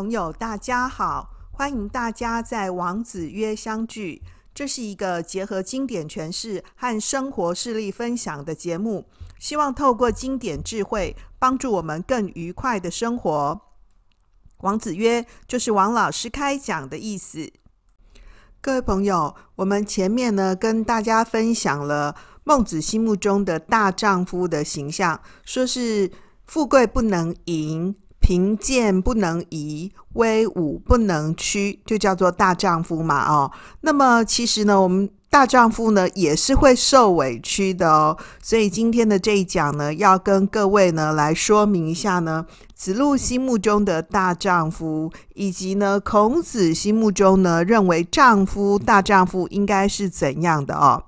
朋友，大家好！欢迎大家在王子约相聚。这是一个结合经典诠释和生活事例分享的节目，希望透过经典智慧，帮助我们更愉快的生活。王子约就是王老师开讲的意思。各位朋友，我们前面呢，跟大家分享了孟子心目中的大丈夫的形象，说是富贵不能淫。贫贱不能移，威武不能屈，就叫做大丈夫嘛！哦，那么其实呢，我们大丈夫呢也是会受委屈的哦。所以今天的这一讲呢，要跟各位呢来说明一下呢，子路心目中的大丈夫，以及呢孔子心目中呢认为丈夫、大丈夫应该是怎样的哦。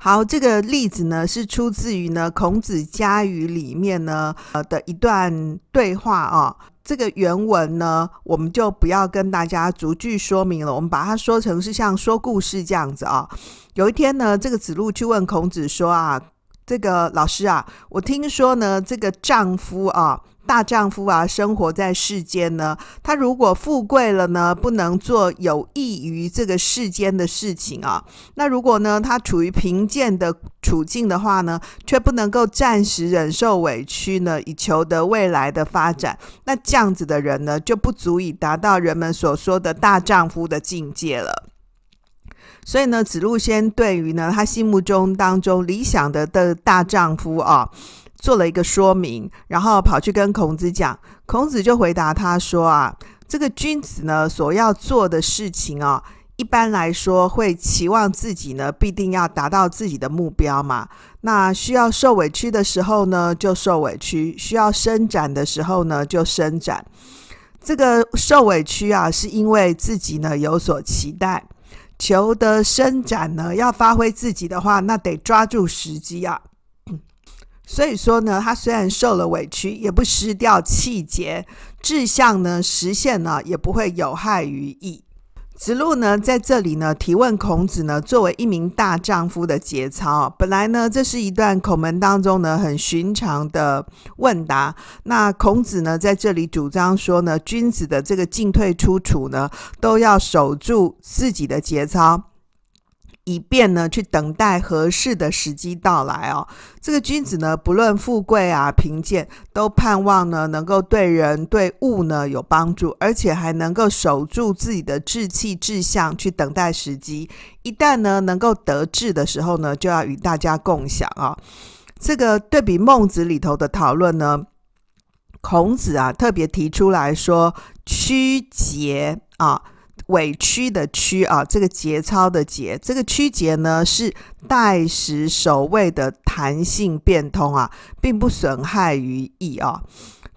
好，这个例子呢是出自于呢《孔子家语》里面呢呃的一段对话啊。这个原文呢我们就不要跟大家逐句说明了，我们把它说成是像说故事这样子啊。有一天呢，这个子路去问孔子说啊，这个老师啊，我听说呢这个丈夫啊。大丈夫啊，生活在世间呢，他如果富贵了呢，不能做有益于这个世间的事情啊；那如果呢，他处于贫贱的处境的话呢，却不能够暂时忍受委屈呢，以求得未来的发展，那这样子的人呢，就不足以达到人们所说的“大丈夫”的境界了。所以呢，子路先对于呢，他心目中当中理想的的大丈夫啊。做了一个说明，然后跑去跟孔子讲，孔子就回答他说：“啊，这个君子呢，所要做的事情啊，一般来说会期望自己呢，必定要达到自己的目标嘛。那需要受委屈的时候呢，就受委屈；需要伸展的时候呢，就伸展。这个受委屈啊，是因为自己呢有所期待；求得伸展呢，要发挥自己的话，那得抓住时机啊。”所以说呢，他虽然受了委屈，也不失掉气节；志向呢，实现了，也不会有害于义。子路呢，在这里呢，提问孔子呢，作为一名大丈夫的节操。本来呢，这是一段孔门当中呢，很寻常的问答。那孔子呢，在这里主张说呢，君子的这个进退出处呢，都要守住自己的节操。以便呢去等待合适的时机到来哦。这个君子呢，不论富贵啊贫贱，都盼望呢能够对人对物呢有帮助，而且还能够守住自己的志气志向，去等待时机。一旦呢能够得志的时候呢，就要与大家共享啊。这个对比孟子里头的讨论呢，孔子啊特别提出来说屈节啊。委屈的屈啊，这个节操的节，这个屈节呢是代时守卫的弹性变通啊，并不损害于义啊。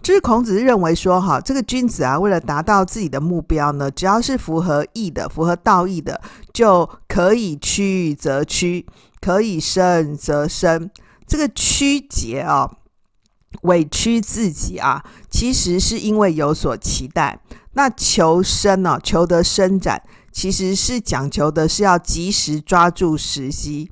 就是孔子认为说，哈，这个君子啊，为了达到自己的目标呢，只要是符合义的、符合道义的，就可以屈则屈，可以伸则伸。这个屈节啊，委屈自己啊，其实是因为有所期待。那求生哦，求得伸展，其实是讲求的是要及时抓住时机。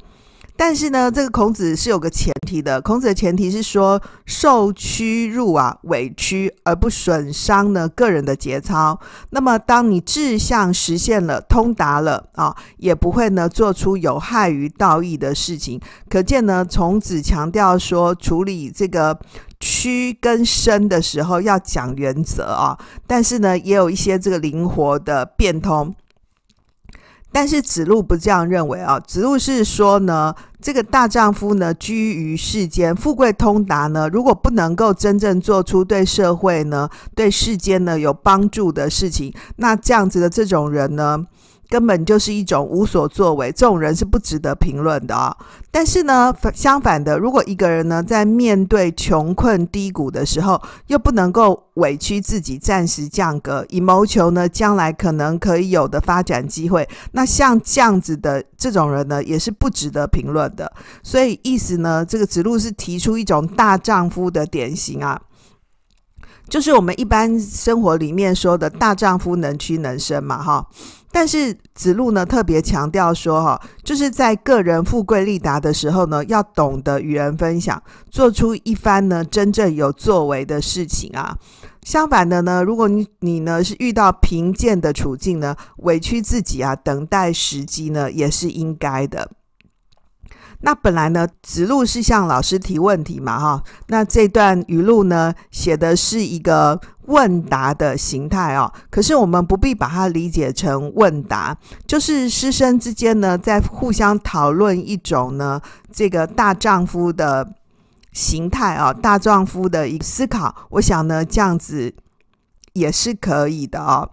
但是呢，这个孔子是有个前提的。孔子的前提是说，受屈辱啊、委屈而不损伤呢个人的节操。那么，当你志向实现了、通达了啊，也不会呢做出有害于道义的事情。可见呢，孔子强调说，处理这个屈跟伸的时候要讲原则啊，但是呢，也有一些这个灵活的变通。但是子路不这样认为啊！子路是说呢，这个大丈夫呢，居于世间，富贵通达呢，如果不能够真正做出对社会呢、对世间呢有帮助的事情，那这样子的这种人呢？根本就是一种无所作为，这种人是不值得评论的啊。但是呢，相反的，如果一个人呢在面对穷困低谷的时候，又不能够委屈自己，暂时降格以谋求呢将来可能可以有的发展机会，那像这样子的这种人呢，也是不值得评论的。所以意思呢，这个子路是提出一种大丈夫的典型啊。就是我们一般生活里面说的大丈夫能屈能伸嘛，哈。但是子路呢特别强调说，哈，就是在个人富贵利达的时候呢，要懂得与人分享，做出一番呢真正有作为的事情啊。相反的呢，如果你你呢是遇到贫贱的处境呢，委屈自己啊，等待时机呢，也是应该的。那本来呢，子路是向老师提问题嘛，哈。那这段语录呢，写的是一个问答的形态哦。可是我们不必把它理解成问答，就是师生之间呢，在互相讨论一种呢，这个大丈夫的形态啊，大丈夫的一思考。我想呢，这样子也是可以的哦。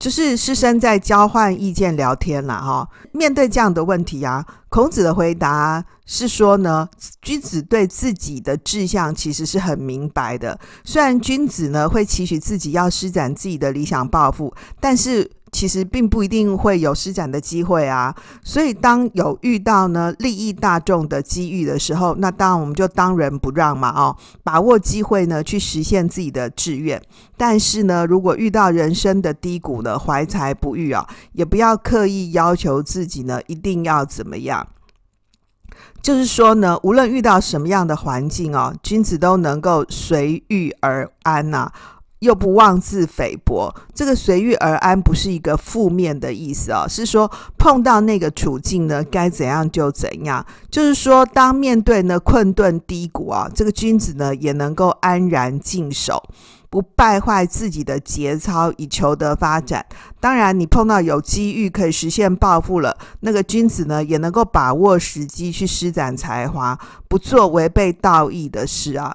就是师生在交换意见、聊天了哈。面对这样的问题啊，孔子的回答是说呢：君子对自己的志向其实是很明白的。虽然君子呢会期许自己要施展自己的理想抱负，但是。其实并不一定会有施展的机会啊，所以当有遇到呢利益大众的机遇的时候，那当然我们就当仁不让嘛，哦，把握机会呢去实现自己的志愿。但是呢，如果遇到人生的低谷了，怀才不遇啊，也不要刻意要求自己呢一定要怎么样。就是说呢，无论遇到什么样的环境哦，君子都能够随遇而安呐。又不妄自菲薄，这个随遇而安不是一个负面的意思啊，是说碰到那个处境呢，该怎样就怎样。就是说，当面对呢困顿低谷啊，这个君子呢也能够安然静守，不败坏自己的节操以求得发展。当然，你碰到有机遇可以实现抱负了，那个君子呢也能够把握时机去施展才华，不做违背道义的事啊。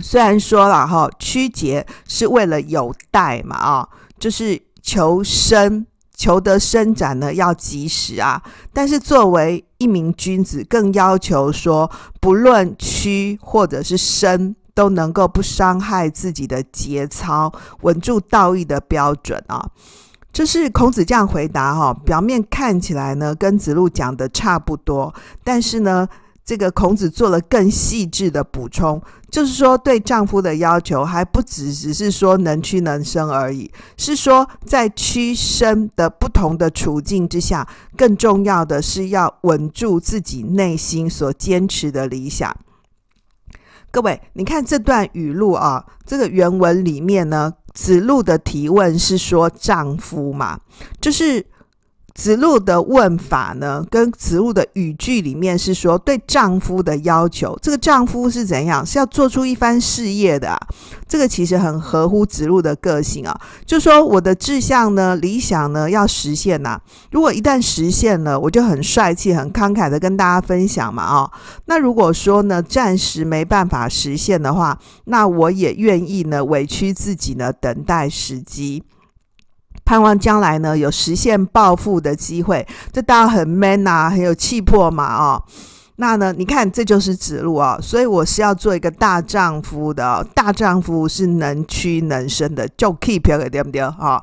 虽然说了哈，曲节是为了有待嘛，啊，就是求生求得伸展呢，要及时啊。但是作为一名君子，更要求说，不论屈或者是伸，都能够不伤害自己的节操，稳住道义的标准啊。这是孔子这样回答哈，表面看起来呢，跟子路讲的差不多，但是呢。这个孔子做了更细致的补充，就是说对丈夫的要求还不只只是说能屈能伸而已，是说在屈伸的不同的处境之下，更重要的是要稳住自己内心所坚持的理想。各位，你看这段语录啊，这个原文里面呢，子路的提问是说丈夫嘛，就是。子路的问法呢，跟子路的语句里面是说对丈夫的要求，这个丈夫是怎样，是要做出一番事业的。这个其实很合乎子路的个性啊，就说我的志向呢、理想呢要实现呐。如果一旦实现了，我就很帅气、很慷慨的跟大家分享嘛。哦，那如果说呢，暂时没办法实现的话，那我也愿意呢，委屈自己呢，等待时机。盼望将来呢有实现暴富的机会，这当然很 man 啊，很有气魄嘛，哦，那呢，你看这就是子路啊，所以我是要做一个大丈夫的，大丈夫是能屈能伸的，就 keep 掉个丢不丢啊？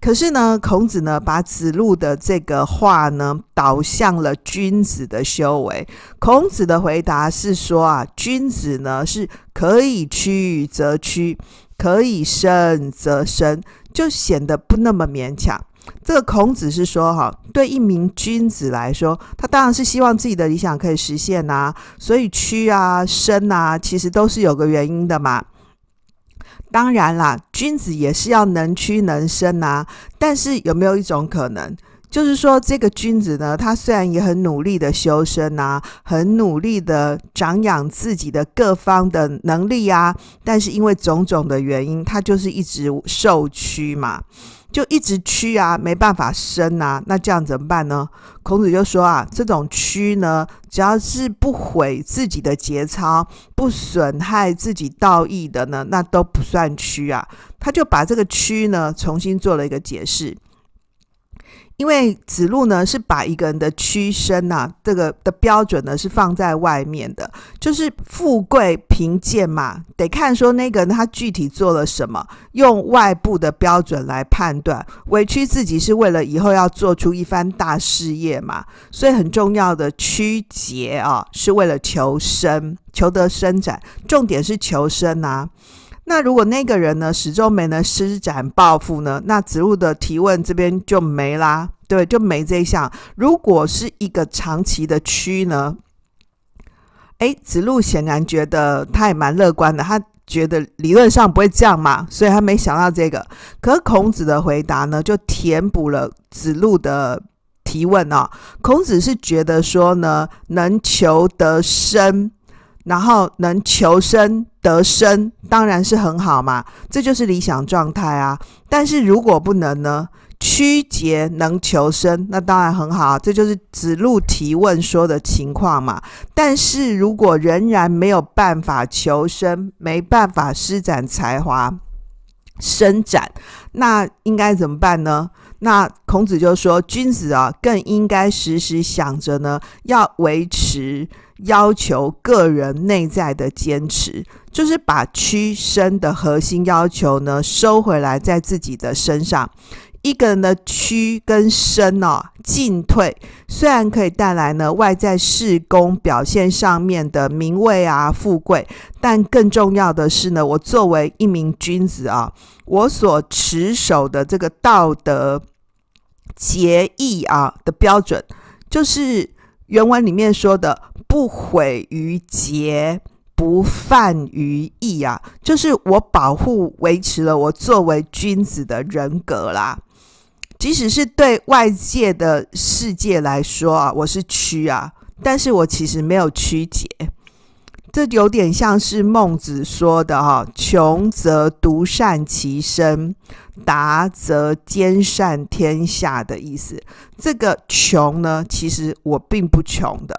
可是呢，孔子呢把子路的这个话呢导向了君子的修为。孔子的回答是说啊，君子呢是可以屈则屈，可以伸则伸。就显得不那么勉强。这个孔子是说，哈，对一名君子来说，他当然是希望自己的理想可以实现呐，所以屈啊、伸啊，其实都是有个原因的嘛。当然啦，君子也是要能屈能伸啊。但是有没有一种可能？就是说，这个君子呢，他虽然也很努力的修身啊，很努力的长养自己的各方的能力啊，但是因为种种的原因，他就是一直受屈嘛，就一直屈啊，没办法生啊，那这样怎么办呢？孔子就说啊，这种屈呢，只要是不毁自己的节操、不损害自己道义的呢，那都不算屈啊。他就把这个屈呢，重新做了一个解释。因为子路呢，是把一个人的屈身呐，这个的标准呢，是放在外面的，就是富贵贫贱嘛，得看说那个人他具体做了什么，用外部的标准来判断。委屈自己是为了以后要做出一番大事业嘛，所以很重要的屈节啊，是为了求生，求得伸展，重点是求生啊。那如果那个人呢始终没能施展抱负呢？那子路的提问这边就没啦，对，就没这一项。如果是一个长期的区呢？诶，子路显然觉得他也蛮乐观的，他觉得理论上不会这样嘛，所以他没想到这个。可孔子的回答呢，就填补了子路的提问哦。孔子是觉得说呢，能求得生，然后能求生。得生当然是很好嘛，这就是理想状态啊。但是如果不能呢？曲节能求生，那当然很好，这就是子路提问说的情况嘛。但是如果仍然没有办法求生，没办法施展才华伸展，那应该怎么办呢？那孔子就说：君子啊，更应该时时想着呢，要维持要求个人内在的坚持。就是把屈伸的核心要求呢收回来，在自己的身上。一个人的屈跟伸哦，进退虽然可以带来呢外在事功表现上面的名位啊富贵，但更重要的是呢，我作为一名君子啊，我所持守的这个道德节义啊的标准，就是原文里面说的“不毁于节”。不犯于义啊，就是我保护、维持了我作为君子的人格啦。即使是对外界的世界来说啊，我是屈啊，但是我其实没有曲解。这有点像是孟子说的哈：“穷则独善其身，达则兼善天下”的意思。这个穷呢，其实我并不穷的。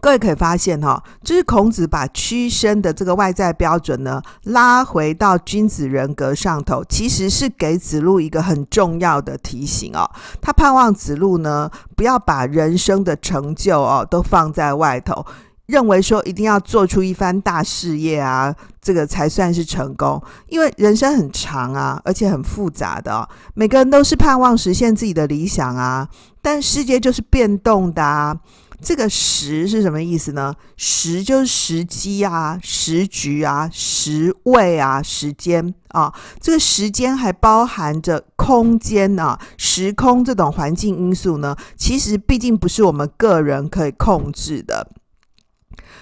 各位可以发现，哈，就是孔子把屈伸的这个外在标准呢拉回到君子人格上头，其实是给子路一个很重要的提醒哦。他盼望子路呢，不要把人生的成就哦都放在外头，认为说一定要做出一番大事业啊，这个才算是成功。因为人生很长啊，而且很复杂的，每个人都是盼望实现自己的理想啊。但世界就是变动的啊。这个时是什么意思呢？时就是时机啊，时局啊，时位啊，时间啊。这个时间还包含着空间呢，时空这种环境因素呢，其实毕竟不是我们个人可以控制的。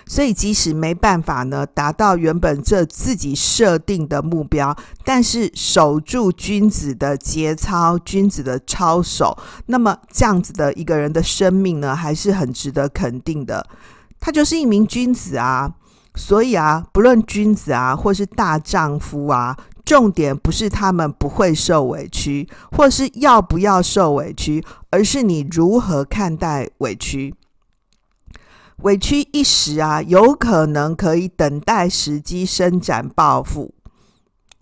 所以，即使没办法呢达到原本这自己设定的目标，但是守住君子的节操、君子的操守，那么这样子的一个人的生命呢，还是很值得肯定的。他就是一名君子啊。所以啊，不论君子啊，或是大丈夫啊，重点不是他们不会受委屈，或是要不要受委屈，而是你如何看待委屈。委屈一时啊，有可能可以等待时机伸展报复，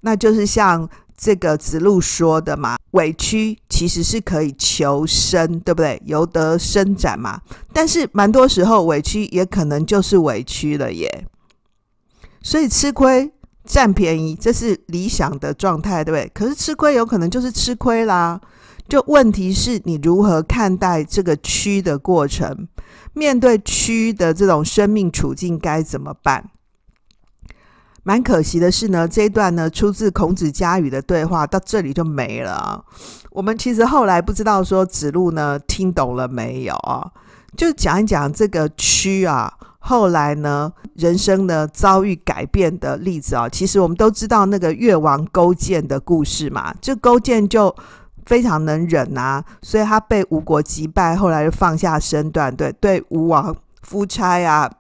那就是像这个子路说的嘛，委屈其实是可以求生，对不对？由得伸展嘛。但是蛮多时候委屈也可能就是委屈了耶。所以吃亏占便宜，这是理想的状态，对不对？可是吃亏有可能就是吃亏啦。就问题是，你如何看待这个屈的过程？面对屈的这种生命处境该怎么办？蛮可惜的是呢，这一段呢出自《孔子家语》的对话到这里就没了。我们其实后来不知道说子路呢听懂了没有啊？就讲一讲这个屈啊，后来呢人生呢遭遇改变的例子啊。其实我们都知道那个越王勾践的故事嘛，就勾践就。非常能忍啊，所以他被吴国击败，后来就放下身段，对对，吴王夫差啊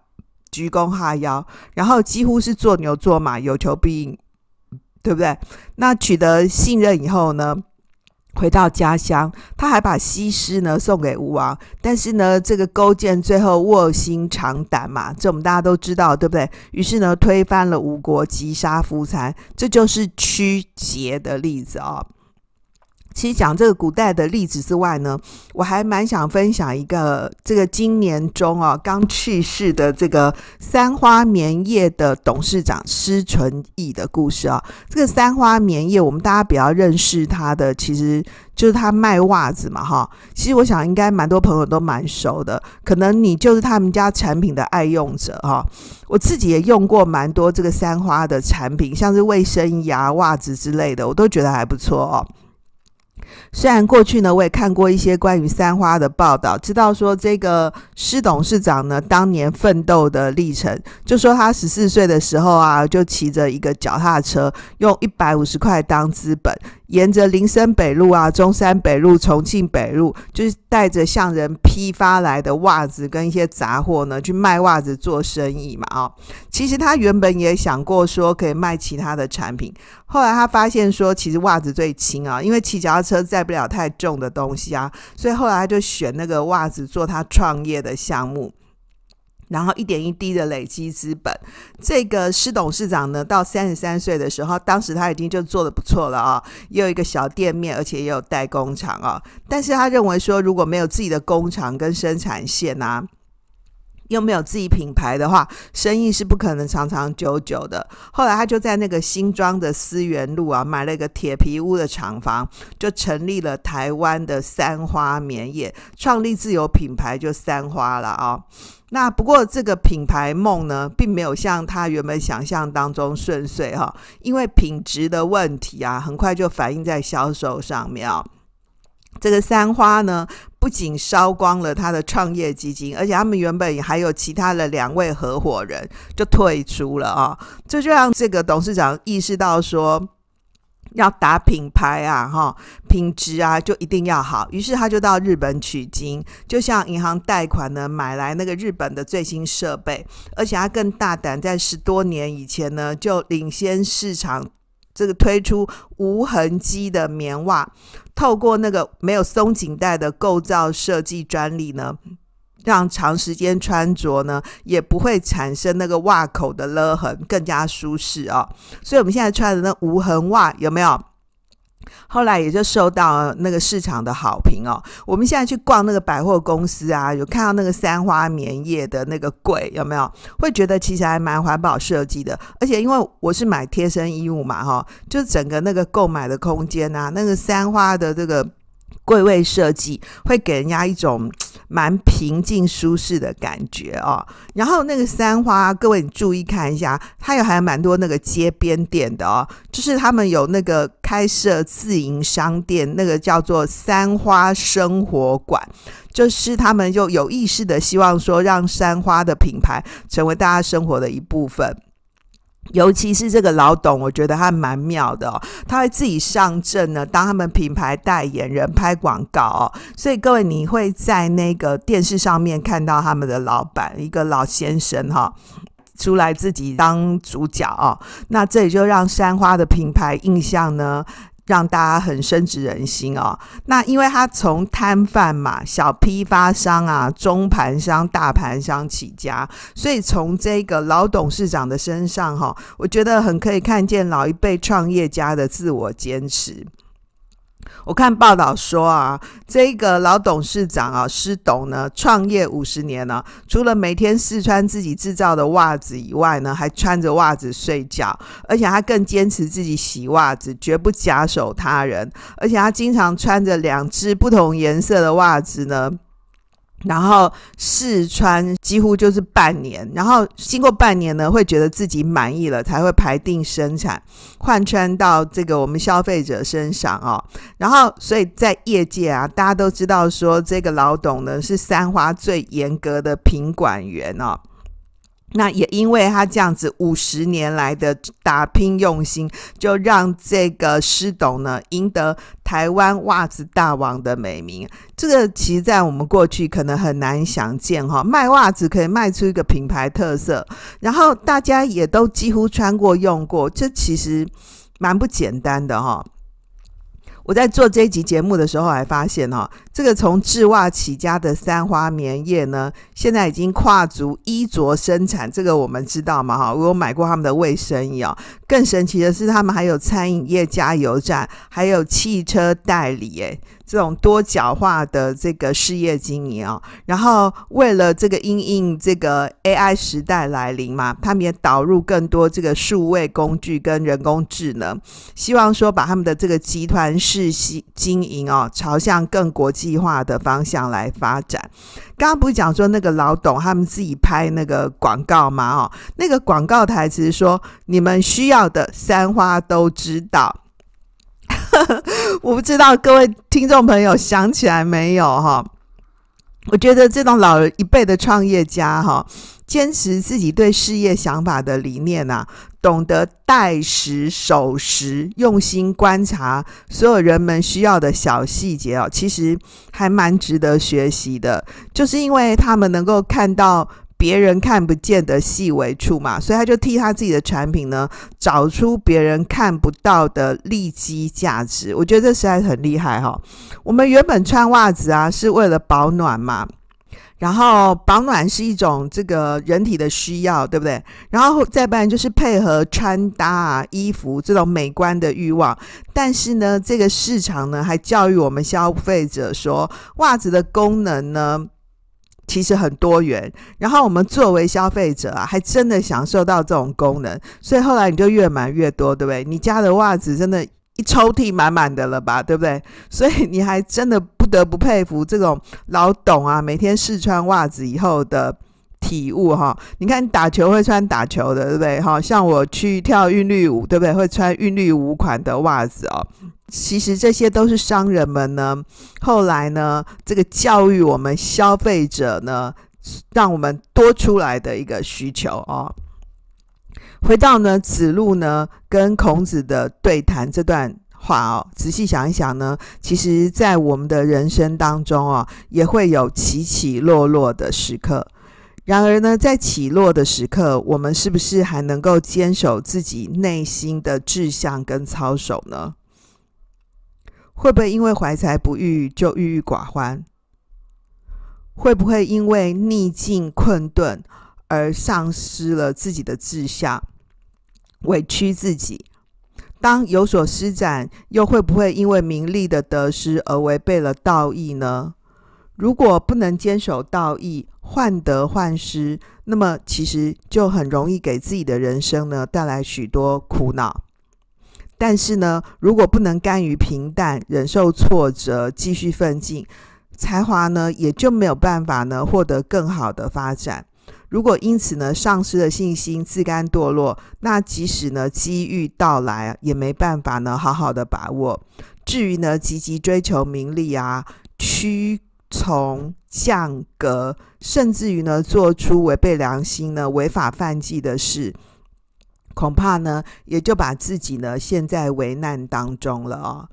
鞠躬哈腰，然后几乎是做牛做马，有求必应，对不对？那取得信任以后呢，回到家乡，他还把西施呢送给吴王。但是呢，这个勾践最后卧薪尝胆嘛，这我们大家都知道，对不对？于是呢，推翻了吴国，击杀夫差，这就是屈节的例子哦。其实讲这个古代的例子之外呢，我还蛮想分享一个这个今年中啊刚去世的这个三花棉业的董事长施纯义的故事啊。这个三花棉业我们大家比较认识他的，其实就是他卖袜子嘛哈。其实我想应该蛮多朋友都蛮熟的，可能你就是他们家产品的爱用者哈。我自己也用过蛮多这个三花的产品，像是卫生牙袜子之类的，我都觉得还不错哦。虽然过去呢，我也看过一些关于三花的报道，知道说这个施董事长呢当年奋斗的历程，就说他十四岁的时候啊，就骑着一个脚踏车，用一百五十块当资本。沿着林森北路啊、中山北路、重庆北路，就是带着向人批发来的袜子跟一些杂货呢，去卖袜子做生意嘛。哦，其实他原本也想过说可以卖其他的产品，后来他发现说其实袜子最轻啊，因为骑脚车载不了太重的东西啊，所以后来他就选那个袜子做他创业的项目。然后一点一滴的累积资本，这个施董事长呢，到三十三岁的时候，当时他已经就做的不错了啊，有一个小店面，而且也有代工厂啊，但是他认为说，如果没有自己的工厂跟生产线啊，又没有自己品牌的话，生意是不可能长长久久的。后来他就在那个新庄的思源路啊，买了一个铁皮屋的厂房，就成立了台湾的三花棉业，创立自有品牌就三花了啊。那不过这个品牌梦呢，并没有像他原本想象当中顺遂哈，因为品质的问题啊，很快就反映在销售上面啊。这个三花呢？不仅烧光了他的创业基金，而且他们原本还有其他的两位合伙人就退出了啊！这就让这个董事长意识到说，要打品牌啊，哈，品质啊就一定要好。于是他就到日本取经，就像银行贷款呢，买来那个日本的最新设备，而且他更大胆，在十多年以前呢，就领先市场。这个推出无痕机的棉袜，透过那个没有松紧带的构造设计专利呢，让长时间穿着呢也不会产生那个袜口的勒痕，更加舒适哦。所以我们现在穿的那无痕袜有没有？后来也就受到那个市场的好评哦。我们现在去逛那个百货公司啊，有看到那个三花棉业的那个柜，有没有？会觉得其实还蛮环保设计的。而且因为我是买贴身衣物嘛，哈，就整个那个购买的空间呐，那个三花的这个。柜位设计会给人家一种蛮平静、舒适的感觉哦。然后那个三花，各位你注意看一下，它有还蛮多那个街边店的哦，就是他们有那个开设自营商店，那个叫做三花生活馆，就是他们就有意识的希望说，让三花的品牌成为大家生活的一部分。尤其是这个老董，我觉得他蛮妙的，他会自己上阵呢，当他们品牌代言人拍广告哦。所以各位，你会在那个电视上面看到他们的老板，一个老先生哈，出来自己当主角哦，那这也就让山花的品牌印象呢。让大家很深植人心哦。那因为他从摊贩嘛、小批发商啊、中盘商、大盘商起家，所以从这个老董事长的身上哈，我觉得很可以看见老一辈创业家的自我坚持。我看报道说啊，这个老董事长啊，施董呢，创业五十年了，除了每天试穿自己制造的袜子以外呢，还穿着袜子睡觉，而且他更坚持自己洗袜子，绝不假手他人，而且他经常穿着两只不同颜色的袜子呢。然后试穿几乎就是半年，然后经过半年呢，会觉得自己满意了，才会排定生产，换穿到这个我们消费者身上哦。然后，所以在业界啊，大家都知道说，这个老董呢是三花最严格的品管员哦。那也因为他这样子五十年来的打拼用心，就让这个施董呢赢得台湾袜子大王的美名。这个其实在我们过去可能很难想见哈，卖袜子可以卖出一个品牌特色，然后大家也都几乎穿过用过，这其实蛮不简单的哈。我在做这一集节目的时候，还发现哈，这个从制袜起家的三花棉业呢，现在已经跨足衣着生产。这个我们知道嘛哈，我有买过他们的卫生衣哦。更神奇的是，他们还有餐饮业、加油站，还有汽车代理。这种多角化的这个事业经营啊，然后为了这个因应这个 AI 时代来临嘛，他们也导入更多这个数位工具跟人工智能，希望说把他们的这个集团式经营哦，朝向更国际化的方向来发展。刚刚不是讲说那个老董他们自己拍那个广告吗？哦，那个广告台词说：“你们需要的三花都知道。” 我不知道各位听众朋友想起来没有哈？我觉得这种老一辈的创业家哈，坚持自己对事业想法的理念啊，懂得待时守时，用心观察所有人们需要的小细节哦，其实还蛮值得学习的，就是因为他们能够看到。别人看不见的细微处嘛，所以他就替他自己的产品呢，找出别人看不到的利基价值。我觉得这实在很厉害哈。我们原本穿袜子啊，是为了保暖嘛，然后保暖是一种这个人体的需要，对不对？然后再不然就是配合穿搭啊、衣服这种美观的欲望。但是呢，这个市场呢，还教育我们消费者说，袜子的功能呢。其实很多元，然后我们作为消费者啊，还真的享受到这种功能，所以后来你就越买越多，对不对？你家的袜子真的一抽屉满满的了吧，对不对？所以你还真的不得不佩服这种老董啊，每天试穿袜子以后的体悟哈。你看打球会穿打球的，对不对？哈，像我去跳韵律舞，对不对？会穿韵律舞款的袜子哦。其实这些都是商人们呢，后来呢，这个教育我们消费者呢，让我们多出来的一个需求哦。回到呢，子路呢跟孔子的对谈这段话哦，仔细想一想呢，其实，在我们的人生当中哦，也会有起起落落的时刻。然而呢，在起落的时刻，我们是不是还能够坚守自己内心的志向跟操守呢？会不会因为怀才不遇就郁郁寡欢？会不会因为逆境困顿而丧失了自己的志向，委屈自己？当有所施展，又会不会因为名利的得失而违背了道义呢？如果不能坚守道义，患得患失，那么其实就很容易给自己的人生呢带来许多苦恼。但是呢，如果不能甘于平淡，忍受挫折，继续奋进，才华呢也就没有办法呢获得更好的发展。如果因此呢丧失了信心，自甘堕落，那即使呢机遇到来，也没办法呢好好的把握。至于呢积极追求名利啊，屈从降格，甚至于呢做出违背良心呢、违法犯纪的事。恐怕呢，也就把自己呢陷在危难当中了哦。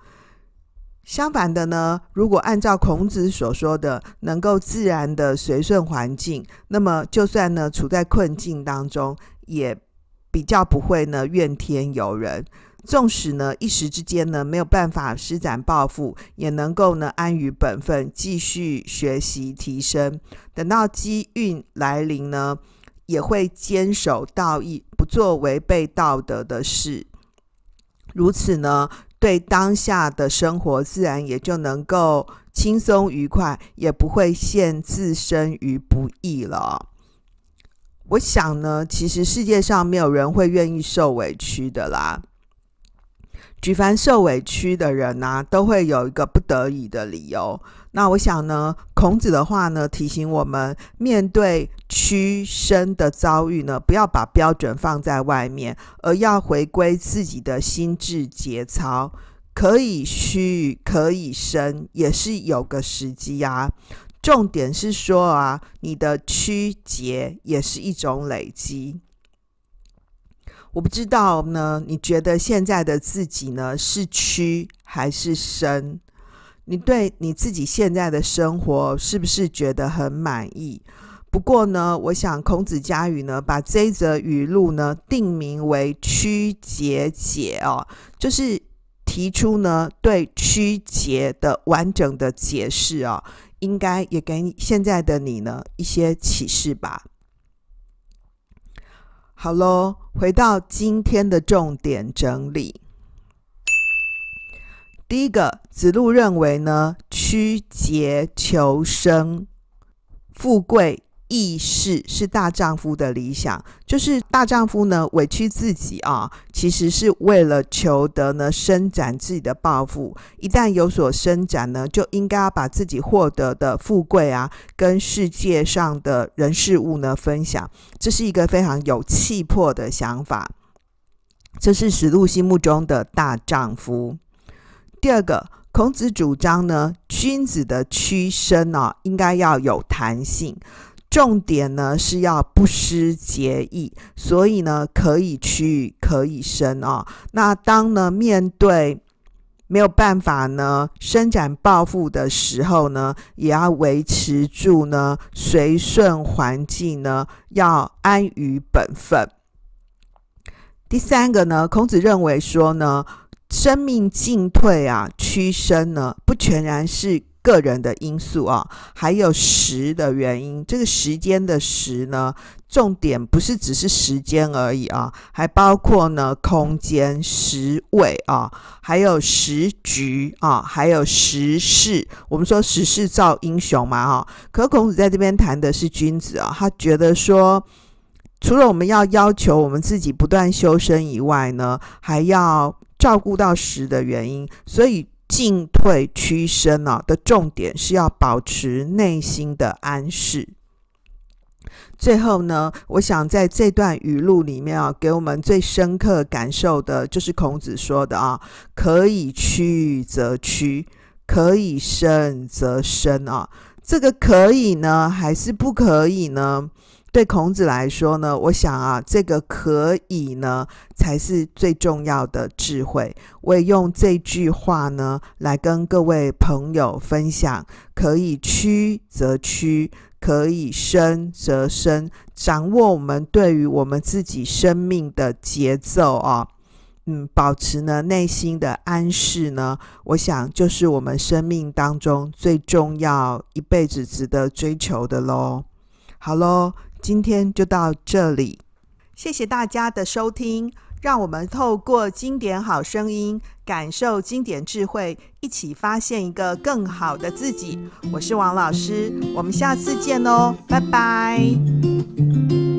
相反的呢，如果按照孔子所说的，能够自然的随顺环境，那么就算呢处在困境当中，也比较不会呢怨天尤人。纵使呢一时之间呢没有办法施展抱负，也能够呢安于本分，继续学习提升。等到机运来临呢。也会坚守道义，不做违背道德的事。如此呢，对当下的生活，自然也就能够轻松愉快，也不会陷自身于不义了。我想呢，其实世界上没有人会愿意受委屈的啦。举凡受委屈的人呐，都会有一个不得已的理由。那我想呢，孔子的话呢，提醒我们面对屈身的遭遇呢，不要把标准放在外面，而要回归自己的心智节操。可以屈，可以伸，也是有个时机啊。重点是说啊，你的屈节也是一种累积。我不知道呢，你觉得现在的自己呢是屈还是伸？你对你自己现在的生活是不是觉得很满意？不过呢，我想《孔子家语》呢，把这则语录呢定名为“屈节解”哦，就是提出呢对屈节的完整的解释哦，应该也给你现在的你呢一些启示吧。好喽，回到今天的重点整理。第一个，子路认为呢，曲节求生，富贵。意识是大丈夫的理想，就是大丈夫呢委屈自己啊，其实是为了求得呢伸展自己的抱负。一旦有所伸展呢，就应该要把自己获得的富贵啊，跟世界上的人事物呢分享。这是一个非常有气魄的想法。这是史禄心目中的大丈夫。第二个，孔子主张呢，君子的屈身啊，应该要有弹性。重点呢是要不失节义，所以呢可以屈可以伸啊。那当呢面对没有办法呢伸展抱负的时候呢，也要维持住呢随顺环境呢，要安于本分。第三个呢，孔子认为说呢，生命进退啊屈伸呢，不全然是。个人的因素啊，还有时的原因，这个时间的时呢，重点不是只是时间而已啊，还包括呢空间、时位啊，还有时局啊，还有时势。我们说时势造英雄嘛，哈。可孔子在这边谈的是君子啊，他觉得说，除了我们要要求我们自己不断修身以外呢，还要照顾到时的原因，所以。进退屈伸啊的重点是要保持内心的安适。最后呢，我想在这段语录里面啊，给我们最深刻感受的就是孔子说的啊：可以屈则屈，可以伸则伸啊。这个可以呢，还是不可以呢？对孔子来说呢，我想啊，这个可以呢，才是最重要的智慧。我也用这句话呢，来跟各位朋友分享：可以屈则屈，可以伸则伸，掌握我们对于我们自己生命的节奏啊。嗯，保持呢内心的安适呢，我想就是我们生命当中最重要、一辈子值得追求的喽。好喽。今天就到这里，谢谢大家的收听。让我们透过经典好声音，感受经典智慧，一起发现一个更好的自己。我是王老师，我们下次见哦，拜拜。